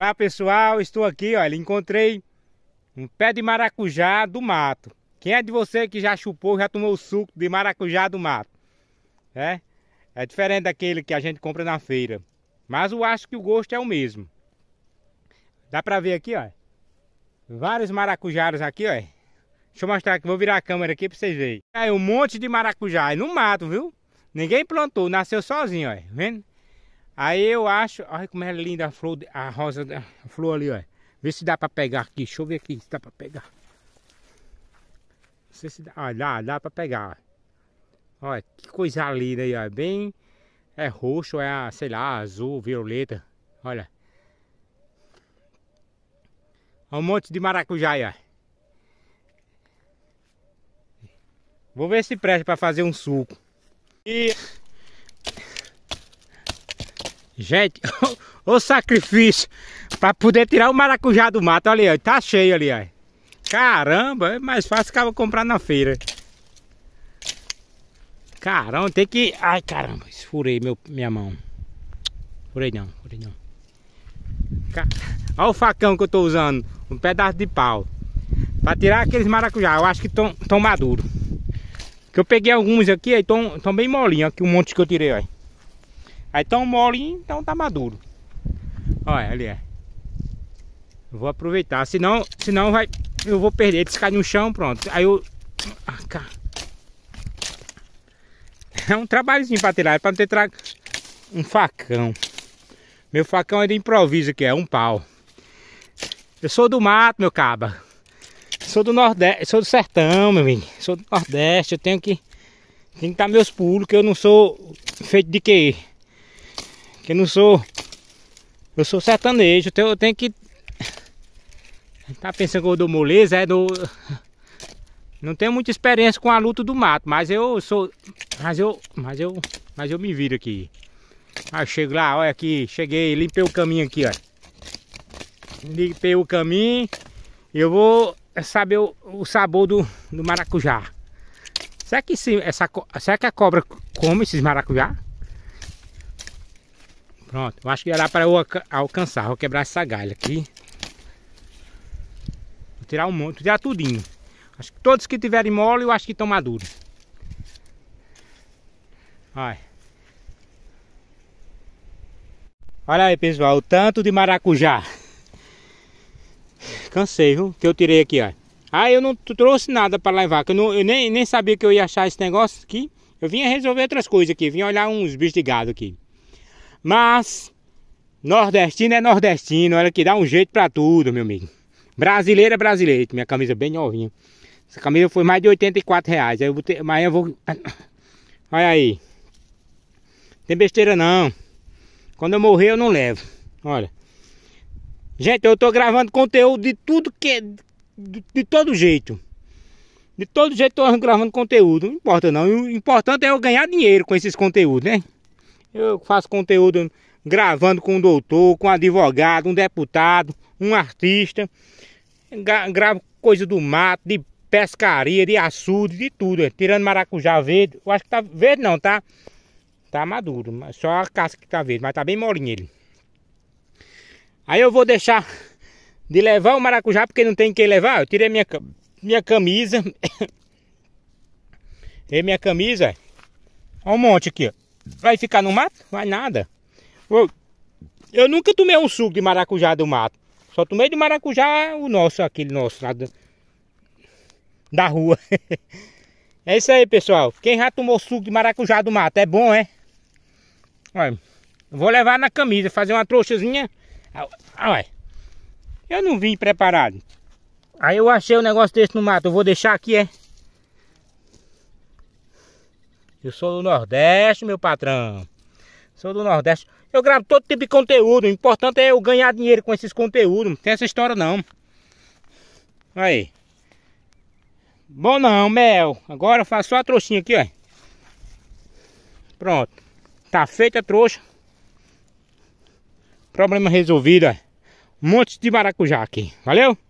Olá pessoal, estou aqui, olha, encontrei um pé de maracujá do mato. Quem é de você que já chupou, já tomou suco de maracujá do mato? É? É diferente daquele que a gente compra na feira. Mas eu acho que o gosto é o mesmo. Dá pra ver aqui, ó. Vários maracujaros aqui, ó. Deixa eu mostrar aqui, vou virar a câmera aqui pra vocês verem. É um monte de maracujá, no mato, viu? Ninguém plantou, nasceu sozinho, ó. Vendo? Aí eu acho, olha como é linda a flor, a rosa da a flor ali, olha. Vê se dá pra pegar aqui, deixa eu ver aqui se dá pra pegar. Não sei se dá, olha, ah, dá, dá pra pegar. Olha, que coisa linda aí, olha. Bem, é roxo, é, sei lá, azul, violeta, olha. Olha um monte de maracujá aí, olha. Vou ver se presta pra fazer um suco. E... Gente, o sacrifício para poder tirar o maracujá do mato. Olha aí, tá cheio ali, ó. Caramba, é mais fácil que eu comprar na feira. Caramba, tem que... Ai, caramba, esfurei meu, minha mão. Furei não, furei não. Car... Olha o facão que eu tô usando. Um pedaço de pau. Pra tirar aqueles maracujá. Eu acho que estão maduros. Que eu peguei alguns aqui, aí estão bem molinhos. Aqui um monte que eu tirei, ó. Aí tão molinho, então tá maduro. Olha ali, é. Vou aproveitar, senão, senão vai, eu vou perder, descai no chão, pronto. Aí eu... Ah, cara. É um trabalhozinho pra tirar, é pra não ter trago um facão. Meu facão é de improviso que é um pau. Eu sou do mato, meu caba. Sou do Nordeste, sou do sertão, meu amigo. Sou do Nordeste, eu tenho que, Tem que estar meus pulos, que eu não sou feito de quê? Que não sou. Eu sou sertanejo, então eu tenho que. Tá pensando que eu dou moleza, é do. Não tenho muita experiência com a luta do mato, mas eu sou. Mas eu. Mas eu. Mas eu me viro aqui. Aí chego lá, olha aqui, cheguei, limpei o caminho aqui, ó. Limpei o caminho. Eu vou saber o, o sabor do, do maracujá. Será que, se, essa, será que a cobra come esses maracujá? Pronto, eu acho que era para eu alcançar. Vou quebrar essa galha aqui. Vou tirar um monte, tirar tudinho. Acho que todos que tiverem mole, eu acho que estão maduros. Olha. Olha aí, pessoal, o tanto de maracujá. Cansei, viu? Que eu tirei aqui, ó. Ah, eu não trouxe nada para levar, que eu, não, eu nem, nem sabia que eu ia achar esse negócio aqui. Eu vinha resolver outras coisas aqui, vinha olhar uns bichos de gado aqui. Mas nordestino é nordestino, ela que dá um jeito para tudo, meu amigo. Brasileira é brasileiro, minha camisa é bem novinha. Essa camisa foi mais de 84 reais. Aí eu ter, amanhã eu vou. Olha aí. Tem besteira não. Quando eu morrer eu não levo. Olha. Gente, eu tô gravando conteúdo de tudo que. É, de, de todo jeito. De todo jeito tô gravando conteúdo. Não importa não. O importante é eu ganhar dinheiro com esses conteúdos, né? Eu faço conteúdo gravando com um doutor, com um advogado, um deputado, um artista. gravo coisa do mato, de pescaria, de açude, de tudo. É, tirando maracujá verde. Eu acho que tá verde não, tá? Tá maduro. Só a casca que tá verde, mas tá bem molinho ele. Aí eu vou deixar de levar o maracujá porque não tem quem levar. Eu tirei minha, minha camisa. tirei minha camisa. É. Olha um monte aqui, ó. Vai ficar no mato? Vai nada. Eu nunca tomei um suco de maracujá do mato. Só tomei de maracujá o nosso, aquele nosso lá do, da rua. é isso aí, pessoal. Quem já tomou suco de maracujá do mato? É bom, é? Olha, vou levar na camisa, fazer uma trouxazinha. Olha, ah, ah, eu não vim preparado. Aí eu achei um negócio desse no mato. Eu vou deixar aqui, é? Eu sou do Nordeste, meu patrão. Sou do Nordeste. Eu gravo todo tipo de conteúdo. O importante é eu ganhar dinheiro com esses conteúdos. Não tem essa história não. Aí. Bom não, mel. Agora eu faço só a trouxinha aqui, ó. Pronto. Tá feita a trouxa. Problema resolvido, ó. Um monte de maracujá aqui. Valeu?